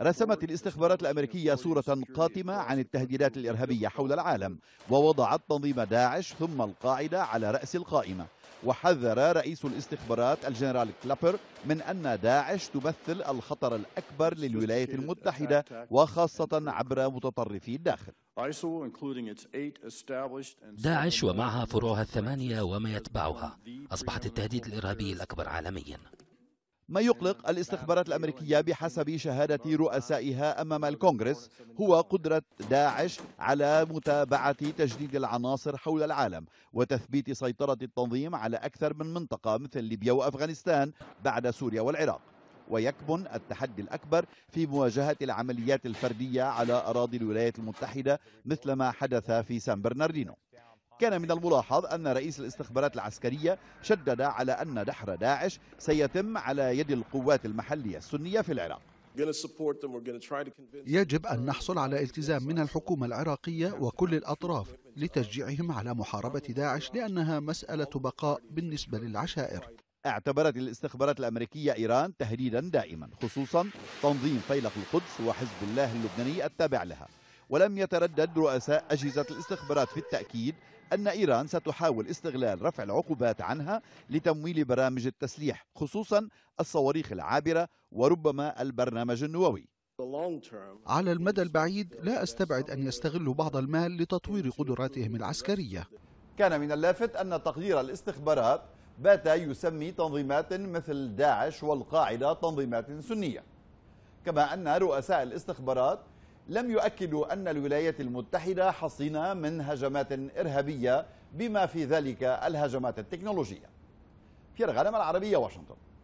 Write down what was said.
رسمت الاستخبارات الأمريكية صورة قاتمة عن التهديدات الإرهابية حول العالم ووضعت تنظيم داعش ثم القاعدة على رأس القائمة وحذر رئيس الاستخبارات الجنرال كلابر من أن داعش تمثل الخطر الأكبر للولايات المتحدة وخاصة عبر متطرفي الداخل داعش ومعها فروعها الثمانية وما يتبعها أصبحت التهديد الإرهابي الأكبر عالميا ما يقلق الاستخبارات الأمريكية بحسب شهادة رؤسائها أمام الكونغرس هو قدرة داعش على متابعة تجديد العناصر حول العالم وتثبيت سيطرة التنظيم على أكثر من منطقة مثل ليبيا وأفغانستان بعد سوريا والعراق ويكمن التحدي الأكبر في مواجهة العمليات الفردية على أراضي الولايات المتحدة مثل ما حدث في سان برناردينو كان من الملاحظ أن رئيس الاستخبارات العسكرية شدد على أن دحر داعش سيتم على يد القوات المحلية السنية في العراق يجب أن نحصل على التزام من الحكومة العراقية وكل الأطراف لتشجيعهم على محاربة داعش لأنها مسألة بقاء بالنسبة للعشائر اعتبرت الاستخبارات الأمريكية إيران تهديدا دائما خصوصا تنظيم فيلق القدس وحزب الله اللبناني التابع لها ولم يتردد رؤساء أجهزة الاستخبارات في التأكيد أن إيران ستحاول استغلال رفع العقوبات عنها لتمويل برامج التسليح خصوصا الصواريخ العابرة وربما البرنامج النووي على المدى البعيد لا أستبعد أن يستغلوا بعض المال لتطوير قدراتهم العسكرية كان من اللافت أن تقدير الاستخبارات بات يسمي تنظيمات مثل داعش والقاعدة تنظيمات سنية كما أن رؤساء الاستخبارات لم يؤكدوا أن الولايات المتحدة حصينة من هجمات إرهابية بما في ذلك الهجمات التكنولوجية في العالم العربية واشنطن